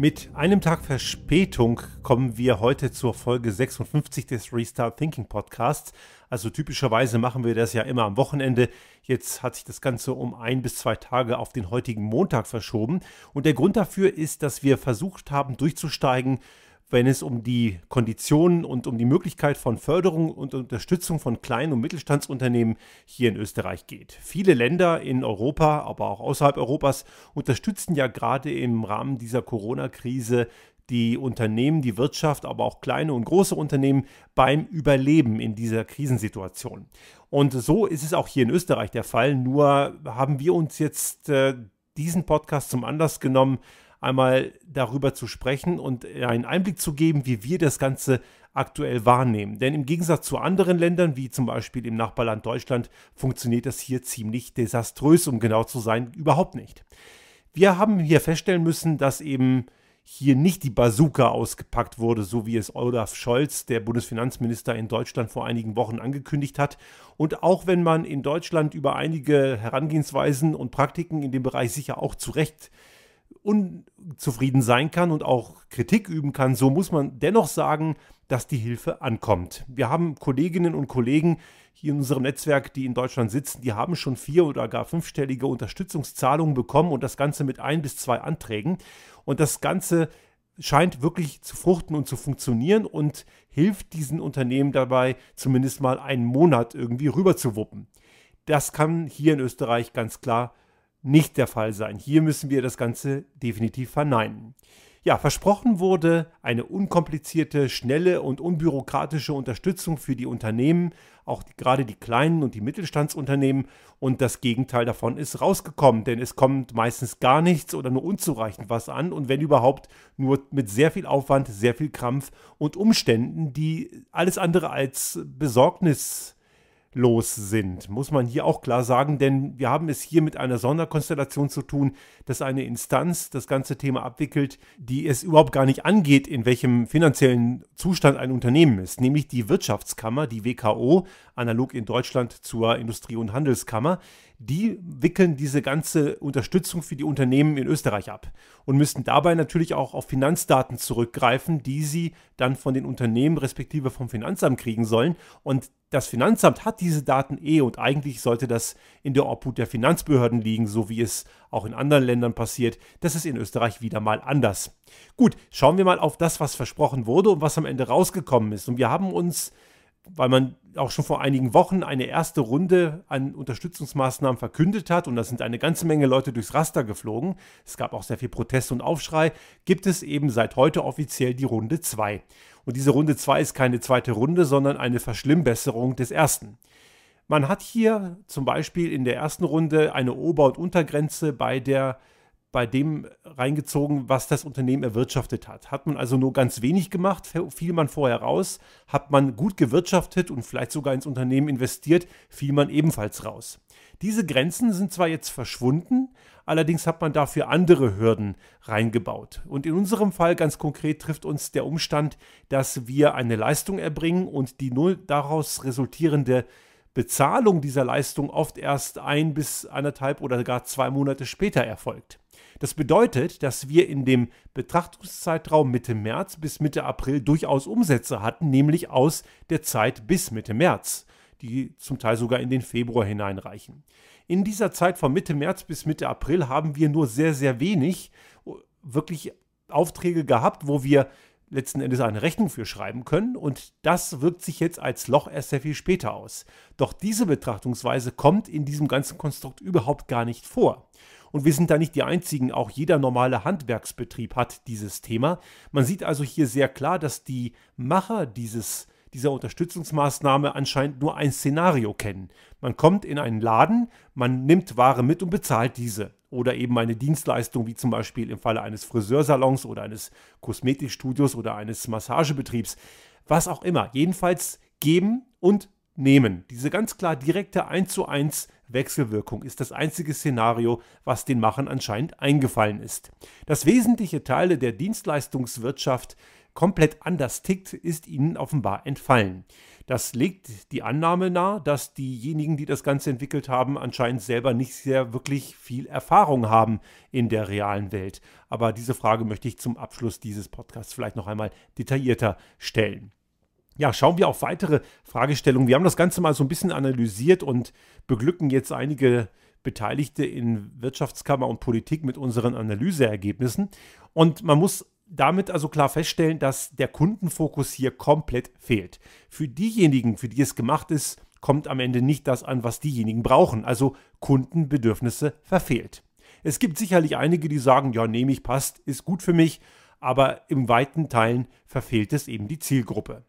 Mit einem Tag Verspätung kommen wir heute zur Folge 56 des Restart Thinking Podcasts. Also typischerweise machen wir das ja immer am Wochenende. Jetzt hat sich das Ganze um ein bis zwei Tage auf den heutigen Montag verschoben. Und der Grund dafür ist, dass wir versucht haben durchzusteigen wenn es um die Konditionen und um die Möglichkeit von Förderung und Unterstützung von Klein- und Mittelstandsunternehmen hier in Österreich geht. Viele Länder in Europa, aber auch außerhalb Europas unterstützen ja gerade im Rahmen dieser Corona-Krise die Unternehmen, die Wirtschaft, aber auch kleine und große Unternehmen beim Überleben in dieser Krisensituation. Und so ist es auch hier in Österreich der Fall, nur haben wir uns jetzt äh, diesen Podcast zum Anlass genommen, einmal darüber zu sprechen und einen Einblick zu geben, wie wir das Ganze aktuell wahrnehmen. Denn im Gegensatz zu anderen Ländern, wie zum Beispiel im Nachbarland Deutschland, funktioniert das hier ziemlich desaströs, um genau zu sein, überhaupt nicht. Wir haben hier feststellen müssen, dass eben hier nicht die Bazooka ausgepackt wurde, so wie es Olaf Scholz, der Bundesfinanzminister in Deutschland, vor einigen Wochen angekündigt hat. Und auch wenn man in Deutschland über einige Herangehensweisen und Praktiken in dem Bereich sicher auch zu Recht äh, unzufrieden sein kann und auch Kritik üben kann, so muss man dennoch sagen, dass die Hilfe ankommt. Wir haben Kolleginnen und Kollegen hier in unserem Netzwerk, die in Deutschland sitzen, die haben schon vier oder gar fünfstellige Unterstützungszahlungen bekommen und das Ganze mit ein bis zwei Anträgen. Und das Ganze scheint wirklich zu fruchten und zu funktionieren und hilft diesen Unternehmen dabei, zumindest mal einen Monat irgendwie rüber zu wuppen. Das kann hier in Österreich ganz klar funktionieren nicht der Fall sein. Hier müssen wir das Ganze definitiv verneinen. Ja, versprochen wurde eine unkomplizierte, schnelle und unbürokratische Unterstützung für die Unternehmen, auch die, gerade die kleinen und die Mittelstandsunternehmen. Und das Gegenteil davon ist rausgekommen, denn es kommt meistens gar nichts oder nur unzureichend was an und wenn überhaupt nur mit sehr viel Aufwand, sehr viel Krampf und Umständen, die alles andere als Besorgnis los sind, muss man hier auch klar sagen, denn wir haben es hier mit einer Sonderkonstellation zu tun, dass eine Instanz das ganze Thema abwickelt, die es überhaupt gar nicht angeht, in welchem finanziellen Zustand ein Unternehmen ist, nämlich die Wirtschaftskammer, die WKO, analog in Deutschland zur Industrie- und Handelskammer die wickeln diese ganze Unterstützung für die Unternehmen in Österreich ab und müssten dabei natürlich auch auf Finanzdaten zurückgreifen, die sie dann von den Unternehmen respektive vom Finanzamt kriegen sollen. Und das Finanzamt hat diese Daten eh und eigentlich sollte das in der Obhut der Finanzbehörden liegen, so wie es auch in anderen Ländern passiert. Das ist in Österreich wieder mal anders. Gut, schauen wir mal auf das, was versprochen wurde und was am Ende rausgekommen ist. Und wir haben uns, weil man auch schon vor einigen Wochen eine erste Runde an Unterstützungsmaßnahmen verkündet hat und da sind eine ganze Menge Leute durchs Raster geflogen. Es gab auch sehr viel Protest und Aufschrei. Gibt es eben seit heute offiziell die Runde 2. Und diese Runde 2 ist keine zweite Runde, sondern eine Verschlimmbesserung des ersten. Man hat hier zum Beispiel in der ersten Runde eine Ober- und Untergrenze bei der äh, bei dem reingezogen, was das Unternehmen erwirtschaftet hat. Hat man also nur ganz wenig gemacht, fiel man vorher raus. Hat man gut gewirtschaftet und vielleicht sogar ins Unternehmen investiert, fiel man ebenfalls raus. Diese Grenzen sind zwar jetzt verschwunden, allerdings hat man dafür andere Hürden reingebaut. Und in unserem Fall ganz konkret trifft uns der Umstand, dass wir eine Leistung erbringen und die daraus resultierende Bezahlung dieser Leistung oft erst ein bis anderthalb oder gar zwei Monate später erfolgt. Das bedeutet, dass wir in dem Betrachtungszeitraum Mitte März bis Mitte April durchaus Umsätze hatten, nämlich aus der Zeit bis Mitte März, die zum Teil sogar in den Februar hineinreichen. In dieser Zeit von Mitte März bis Mitte April haben wir nur sehr, sehr wenig oh, wirklich Aufträge gehabt, wo wir letzten Endes eine Rechnung für schreiben können und das wirkt sich jetzt als Loch erst sehr viel später aus. Doch diese Betrachtungsweise kommt in diesem ganzen Konstrukt überhaupt gar nicht vor. Und wir sind da nicht die Einzigen, auch jeder normale Handwerksbetrieb hat dieses Thema. Man sieht also hier sehr klar, dass die Macher dieses dieser Unterstützungsmaßnahme anscheinend nur ein Szenario kennen. Man kommt in einen Laden, man nimmt Ware mit und bezahlt diese. Oder eben eine Dienstleistung, wie zum Beispiel im Falle eines Friseursalons oder eines Kosmetikstudios oder eines Massagebetriebs. Was auch immer. Jedenfalls geben und nehmen. Diese ganz klar direkte 1 zu 1 Wechselwirkung ist das einzige Szenario, was den Machern anscheinend eingefallen ist. Dass wesentliche Teile der Dienstleistungswirtschaft komplett anders tickt, ist ihnen offenbar entfallen. Das legt die Annahme nahe, dass diejenigen, die das Ganze entwickelt haben, anscheinend selber nicht sehr wirklich viel Erfahrung haben in der realen Welt. Aber diese Frage möchte ich zum Abschluss dieses Podcasts vielleicht noch einmal detaillierter stellen ja, schauen wir auf weitere Fragestellungen. Wir haben das Ganze mal so ein bisschen analysiert und beglücken jetzt einige Beteiligte in Wirtschaftskammer und Politik mit unseren Analyseergebnissen. Und man muss damit also klar feststellen, dass der Kundenfokus hier komplett fehlt. Für diejenigen, für die es gemacht ist, kommt am Ende nicht das an, was diejenigen brauchen, also Kundenbedürfnisse verfehlt. Es gibt sicherlich einige, die sagen, ja, nehme ich, passt, ist gut für mich, aber im weiten Teilen verfehlt es eben die Zielgruppe.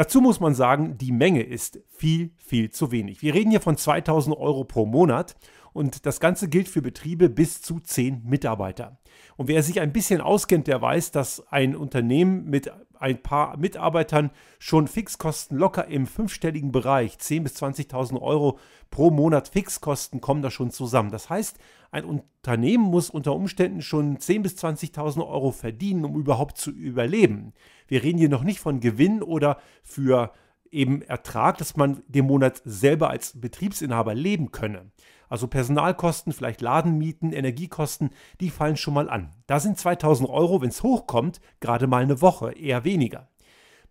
Dazu muss man sagen, die Menge ist viel, viel zu wenig. Wir reden hier von 2000 Euro pro Monat und das Ganze gilt für Betriebe bis zu zehn Mitarbeiter. Und wer sich ein bisschen auskennt, der weiß, dass ein Unternehmen mit ein paar Mitarbeitern schon Fixkosten locker im fünfstelligen Bereich, 10.000 bis 20.000 Euro pro Monat Fixkosten kommen da schon zusammen. Das heißt, ein Unternehmen muss unter Umständen schon 10.000 bis 20.000 Euro verdienen, um überhaupt zu überleben. Wir reden hier noch nicht von Gewinn oder für eben Ertrag, dass man den Monat selber als Betriebsinhaber leben könne. Also Personalkosten, vielleicht Ladenmieten, Energiekosten, die fallen schon mal an. Da sind 2000 Euro, wenn es hochkommt, gerade mal eine Woche, eher weniger.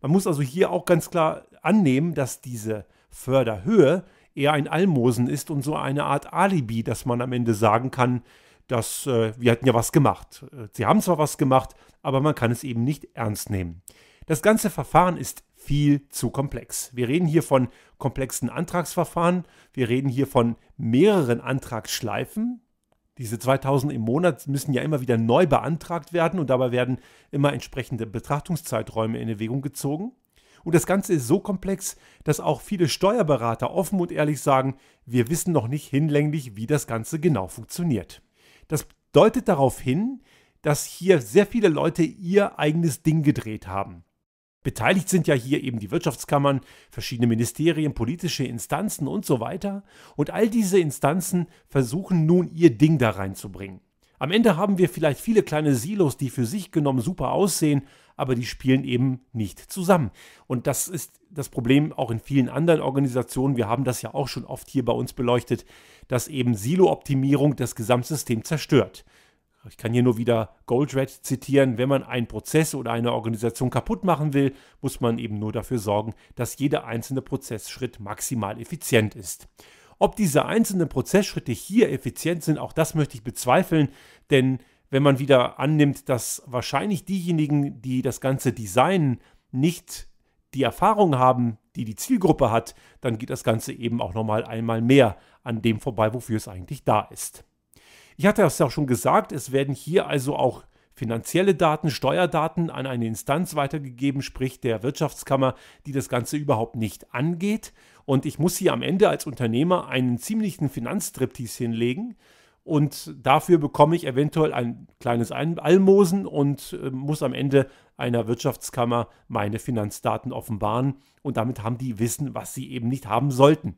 Man muss also hier auch ganz klar annehmen, dass diese Förderhöhe eher ein Almosen ist und so eine Art Alibi, dass man am Ende sagen kann, dass äh, wir hatten ja was gemacht. Äh, sie haben zwar was gemacht, aber man kann es eben nicht ernst nehmen. Das ganze Verfahren ist viel zu komplex. Wir reden hier von komplexen Antragsverfahren, wir reden hier von mehreren Antragsschleifen. Diese 2000 im Monat müssen ja immer wieder neu beantragt werden und dabei werden immer entsprechende Betrachtungszeiträume in Erwägung gezogen. Und das Ganze ist so komplex, dass auch viele Steuerberater offen und ehrlich sagen, wir wissen noch nicht hinlänglich, wie das Ganze genau funktioniert. Das deutet darauf hin, dass hier sehr viele Leute ihr eigenes Ding gedreht haben. Beteiligt sind ja hier eben die Wirtschaftskammern, verschiedene Ministerien, politische Instanzen und so weiter. Und all diese Instanzen versuchen nun ihr Ding da reinzubringen. Am Ende haben wir vielleicht viele kleine Silos, die für sich genommen super aussehen, aber die spielen eben nicht zusammen. Und das ist das Problem auch in vielen anderen Organisationen. Wir haben das ja auch schon oft hier bei uns beleuchtet, dass eben Silo-Optimierung das Gesamtsystem zerstört. Ich kann hier nur wieder Goldred zitieren, wenn man einen Prozess oder eine Organisation kaputt machen will, muss man eben nur dafür sorgen, dass jeder einzelne Prozessschritt maximal effizient ist. Ob diese einzelnen Prozessschritte hier effizient sind, auch das möchte ich bezweifeln, denn wenn man wieder annimmt, dass wahrscheinlich diejenigen, die das Ganze designen, nicht die Erfahrung haben, die die Zielgruppe hat, dann geht das Ganze eben auch nochmal einmal mehr an dem vorbei, wofür es eigentlich da ist. Ich hatte das ja auch schon gesagt, es werden hier also auch finanzielle Daten, Steuerdaten an eine Instanz weitergegeben, sprich der Wirtschaftskammer, die das Ganze überhaupt nicht angeht. Und ich muss hier am Ende als Unternehmer einen ziemlichen Finanzstriptease hinlegen. Und dafür bekomme ich eventuell ein kleines Almosen und äh, muss am Ende einer Wirtschaftskammer meine Finanzdaten offenbaren. Und damit haben die Wissen, was sie eben nicht haben sollten.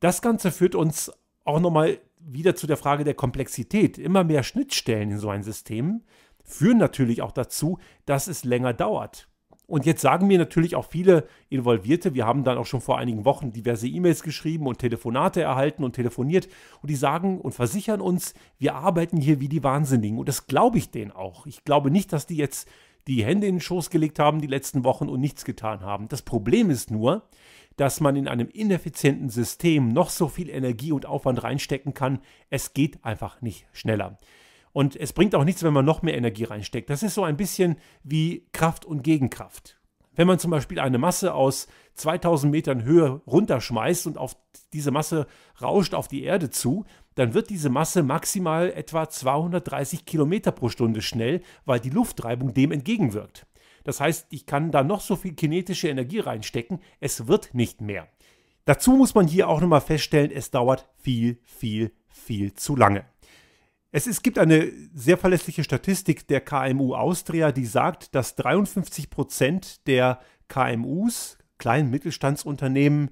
Das Ganze führt uns auch nochmal wieder zu der Frage der Komplexität. Immer mehr Schnittstellen in so ein System führen natürlich auch dazu, dass es länger dauert. Und jetzt sagen mir natürlich auch viele Involvierte, wir haben dann auch schon vor einigen Wochen diverse E-Mails geschrieben und Telefonate erhalten und telefoniert und die sagen und versichern uns, wir arbeiten hier wie die Wahnsinnigen. Und das glaube ich denen auch. Ich glaube nicht, dass die jetzt die Hände in den Schoß gelegt haben die letzten Wochen und nichts getan haben. Das Problem ist nur, dass man in einem ineffizienten System noch so viel Energie und Aufwand reinstecken kann. Es geht einfach nicht schneller. Und es bringt auch nichts, wenn man noch mehr Energie reinsteckt. Das ist so ein bisschen wie Kraft und Gegenkraft. Wenn man zum Beispiel eine Masse aus 2000 Metern Höhe runterschmeißt und auf diese Masse rauscht auf die Erde zu, dann wird diese Masse maximal etwa 230 Kilometer pro Stunde schnell, weil die Luftreibung dem entgegenwirkt. Das heißt, ich kann da noch so viel kinetische Energie reinstecken, es wird nicht mehr. Dazu muss man hier auch nochmal feststellen, es dauert viel, viel, viel zu lange. Es, ist, gibt eine sehr verlässliche Statistik der KMU Austria, die sagt, dass 53 Prozent der KMUs, kleinen Mittelstandsunternehmen,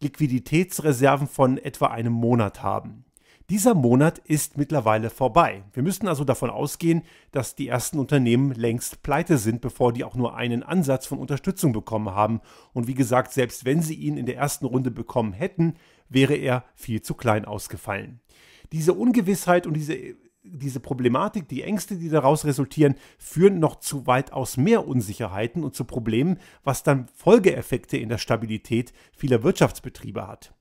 Liquiditätsreserven von etwa einem Monat haben. Dieser Monat ist mittlerweile vorbei. Wir müssen also davon ausgehen, dass die ersten Unternehmen längst pleite sind, bevor die auch nur einen Ansatz von Unterstützung bekommen haben. Und wie gesagt, selbst wenn sie ihn in der ersten Runde bekommen hätten, wäre er viel zu klein ausgefallen. Diese Ungewissheit und diese diese Problematik, die Ängste, die daraus resultieren, führen noch zu weitaus mehr Unsicherheiten und zu Problemen, was dann Folgeeffekte in der Stabilität vieler Wirtschaftsbetriebe hat.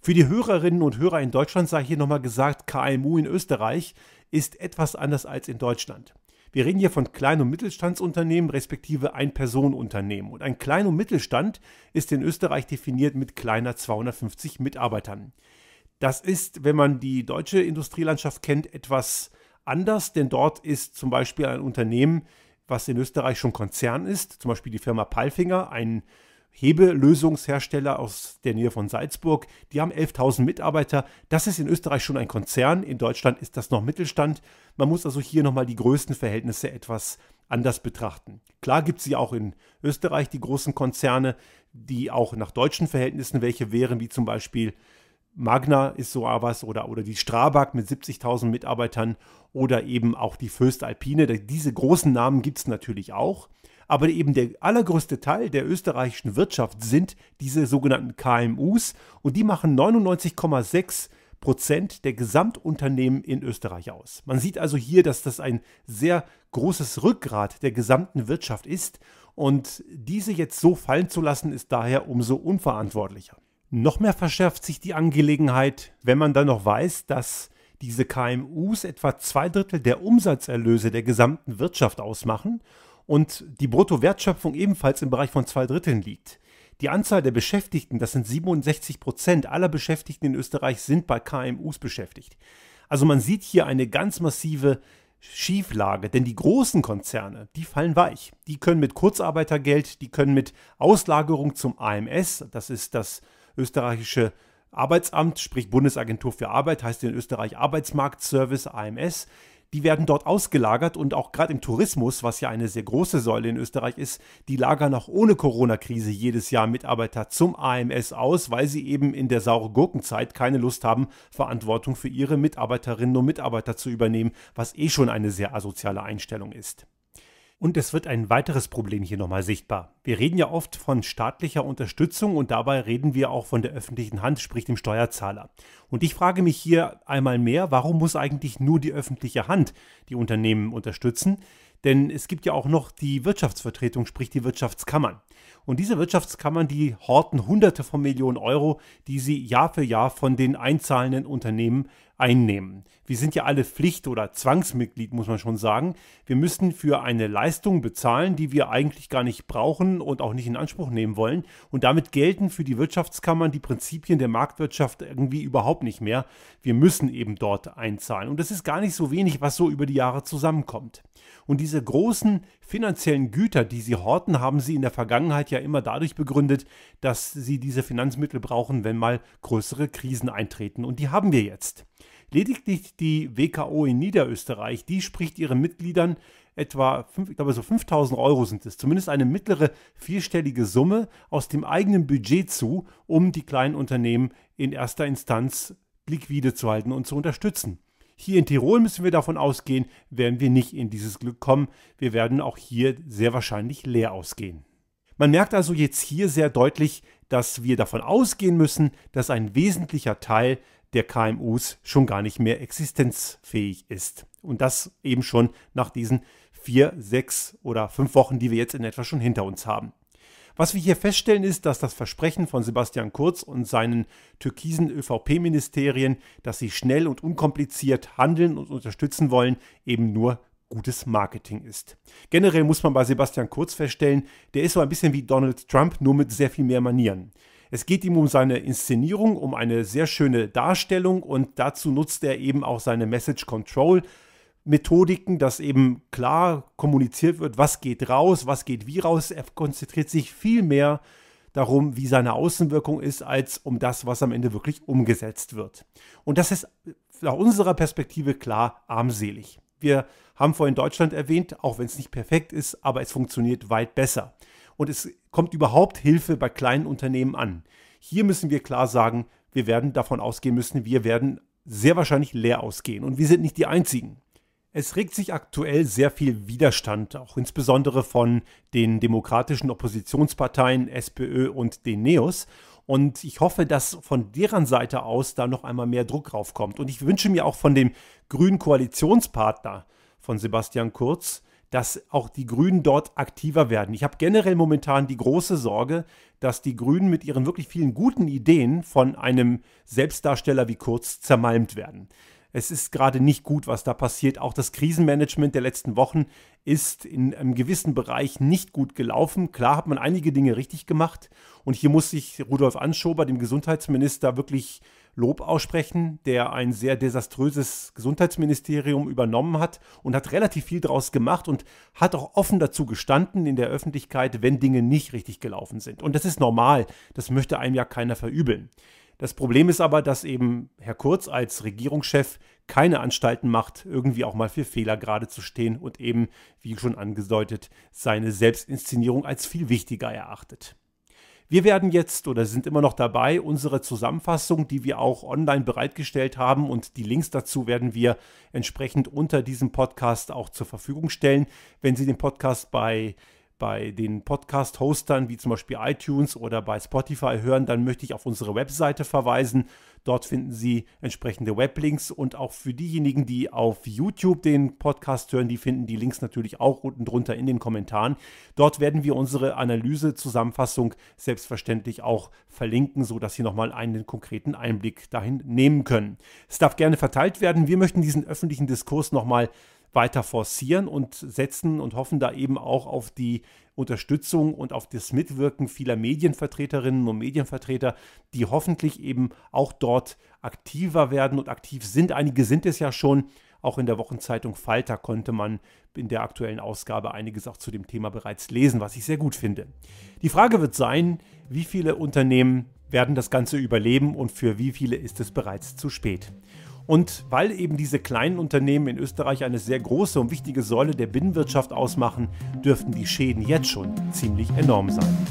Für die Hörerinnen und Hörer in Deutschland sei hier nochmal gesagt, KMU in Österreich ist etwas anders als in Deutschland. Wir reden hier von Klein- und Mittelstandsunternehmen respektive Ein-Personen-Unternehmen. Und ein Klein- und Mittelstand ist in Österreich definiert mit kleiner 250 Mitarbeitern. Das ist, wenn man die deutsche Industrielandschaft kennt, etwas anders, denn dort ist zum Beispiel ein Unternehmen, was in Österreich schon Konzern ist, zum Beispiel die Firma Palfinger, ein Hebelösungshersteller aus der Nähe von Salzburg. Die haben 11.000 Mitarbeiter. Das ist in Österreich schon ein Konzern. In Deutschland ist das noch Mittelstand. Man muss also hier nochmal die größten Verhältnisse etwas anders betrachten. Klar gibt es sie auch in Österreich, die großen Konzerne, die auch nach deutschen Verhältnissen welche wären, wie zum Beispiel Magna ist so was oder, oder die Strabag mit 70.000 Mitarbeitern oder eben auch die Föstalpine. Diese großen Namen gibt es natürlich auch. Aber eben der allergrößte Teil der österreichischen Wirtschaft sind diese sogenannten KMUs und die machen 99,6 Prozent der Gesamtunternehmen in Österreich aus. Man sieht also hier, dass das ein sehr großes Rückgrat der gesamten Wirtschaft ist und diese jetzt so fallen zu lassen, ist daher umso unverantwortlicher. Noch mehr verschärft sich die Angelegenheit, wenn man dann noch weiß, dass diese KMUs etwa zwei Drittel der Umsatzerlöse der gesamten Wirtschaft ausmachen und die Bruttowertschöpfung ebenfalls im Bereich von zwei Dritteln liegt. Die Anzahl der Beschäftigten, das sind 67 Prozent aller Beschäftigten in Österreich, sind bei KMUs beschäftigt. Also man sieht hier eine ganz massive Schieflage, denn die großen Konzerne, die fallen weich. Die können mit Kurzarbeitergeld, die können mit Auslagerung zum AMS, das ist das österreichische Arbeitsamt, sprich Bundesagentur für Arbeit, heißt in Österreich Arbeitsmarktservice, AMS, die werden dort ausgelagert und auch gerade im Tourismus, was ja eine sehr große Säule in Österreich ist, die lagern auch ohne Corona-Krise jedes Jahr Mitarbeiter zum AMS aus, weil sie eben in der saure Gurkenzeit keine Lust haben, Verantwortung für ihre Mitarbeiterinnen und Mitarbeiter zu übernehmen, was eh schon eine sehr asoziale Einstellung ist. Und es wird ein weiteres Problem hier nochmal sichtbar. Wir reden ja oft von staatlicher Unterstützung und dabei reden wir auch von der öffentlichen Hand, sprich dem Steuerzahler. Und ich frage mich hier einmal mehr, warum muss eigentlich nur die öffentliche Hand die Unternehmen unterstützen? Denn es gibt ja auch noch die Wirtschaftsvertretung, sprich die Wirtschaftskammern. Und diese Wirtschaftskammern, die horten Hunderte von Millionen Euro, die sie Jahr für Jahr von den einzahlenden Unternehmen einnehmen. Wir sind ja alle Pflicht- oder Zwangsmitglied, muss man schon sagen. Wir müssen für eine Leistung bezahlen, die wir eigentlich gar nicht brauchen und auch nicht in Anspruch nehmen wollen. Und damit gelten für die Wirtschaftskammern die Prinzipien der Marktwirtschaft irgendwie überhaupt nicht mehr. Wir müssen eben dort einzahlen. Und das ist gar nicht so wenig, was so über die Jahre zusammenkommt. Und diese großen finanziellen Güter, die sie horten, haben sie in der Vergangenheit ja immer dadurch begründet, dass sie diese Finanzmittel brauchen, wenn mal größere Krisen eintreten. Und die haben wir jetzt. Lediglich die WKO in Niederösterreich, die spricht ihren Mitgliedern etwa, 5, ich glaube so 5000 Euro sind es, zumindest eine mittlere vierstellige Summe aus dem eigenen Budget zu, um die kleinen Unternehmen in erster Instanz liquide zu halten und zu unterstützen. Hier in Tirol müssen wir davon ausgehen, werden wir nicht in dieses Glück kommen. Wir werden auch hier sehr wahrscheinlich leer ausgehen. Man merkt also jetzt hier sehr deutlich, dass wir davon ausgehen müssen, dass ein wesentlicher Teil der KMUs schon gar nicht mehr existenzfähig ist. Und das eben schon nach diesen vier, sechs oder fünf Wochen, die wir jetzt in etwa schon hinter uns haben. Was wir hier feststellen ist, dass das Versprechen von Sebastian Kurz und seinen türkisen ÖVP-Ministerien, dass sie schnell und unkompliziert handeln und unterstützen wollen, eben nur gutes Marketing ist. Generell muss man bei Sebastian Kurz feststellen, der ist so ein bisschen wie Donald Trump, nur mit sehr viel mehr Manieren. Es geht ihm um seine Inszenierung, um eine sehr schöne Darstellung und dazu nutzt er eben auch seine Message Control. Methodiken, dass eben klar kommuniziert wird, was geht raus, was geht wie raus. Er konzentriert sich viel mehr darum, wie seine Außenwirkung ist, als um das, was am Ende wirklich umgesetzt wird. Und das ist nach unserer Perspektive klar armselig. Wir haben vorhin Deutschland erwähnt, auch wenn es nicht perfekt ist, aber es funktioniert weit besser und es kommt überhaupt Hilfe bei kleinen Unternehmen an. Hier müssen wir klar sagen, wir werden davon ausgehen müssen, wir werden sehr wahrscheinlich leer ausgehen und wir sind nicht die Einzigen. Es regt sich aktuell sehr viel Widerstand, auch insbesondere von den demokratischen Oppositionsparteien SPÖ und den Neos. Und ich hoffe, dass von deren Seite aus da noch einmal mehr Druck raufkommt. Und ich wünsche mir auch von dem grünen Koalitionspartner von Sebastian Kurz, dass auch die Grünen dort aktiver werden. Ich habe generell momentan die große Sorge, dass die Grünen mit ihren wirklich vielen guten Ideen von einem Selbstdarsteller wie Kurz zermalmt werden es ist gerade nicht gut, was da passiert. Auch das Krisenmanagement der letzten Wochen ist in einem gewissen Bereich nicht gut gelaufen. Klar hat man einige Dinge richtig gemacht und hier muss sich Rudolf Anschober, dem Gesundheitsminister, wirklich Lob aussprechen, der ein sehr desaströses Gesundheitsministerium übernommen hat und hat relativ viel daraus gemacht und hat auch offen dazu gestanden in der Öffentlichkeit, wenn Dinge nicht richtig gelaufen sind. Und das ist normal, das möchte einem ja keiner verübeln. Das Problem ist aber, dass eben Herr Kurz als Regierungschef keine Anstalten macht, irgendwie auch mal für Fehler gerade zu stehen und eben, wie schon angedeutet, seine Selbstinszenierung als viel wichtiger erachtet. Wir werden jetzt oder sind immer noch dabei, unsere Zusammenfassung, die wir auch online bereitgestellt haben und die Links dazu werden wir entsprechend unter diesem Podcast auch zur Verfügung stellen. Wenn Sie den Podcast bei bei den Podcast-Hostern wie zum Beispiel iTunes oder bei Spotify hören, dann möchte ich auf unsere Webseite verweisen. Dort finden Sie entsprechende Weblinks und auch für diejenigen, die auf YouTube den Podcast hören, die finden die Links natürlich auch unten drunter in den Kommentaren. Dort werden wir unsere Analyse-Zusammenfassung selbstverständlich auch verlinken, sodass Sie nochmal einen konkreten Einblick dahin nehmen können. Es darf gerne verteilt werden. Wir möchten diesen öffentlichen Diskurs nochmal mal weiter forcieren und setzen und hoffen da eben auch auf die Unterstützung und auf das Mitwirken vieler Medienvertreterinnen und Medienvertreter, die hoffentlich eben auch dort aktiver werden und aktiv sind. Einige sind es ja schon. Auch in der Wochenzeitung Falter konnte man in der aktuellen Ausgabe einiges auch zu dem Thema bereits lesen, was ich sehr gut finde. Die Frage wird sein, wie viele Unternehmen werden das Ganze überleben und für wie viele ist es bereits zu spät. Und weil eben diese kleinen Unternehmen in Österreich eine sehr große und wichtige Säule der Binnenwirtschaft ausmachen, dürften die Schäden jetzt schon ziemlich enorm sein.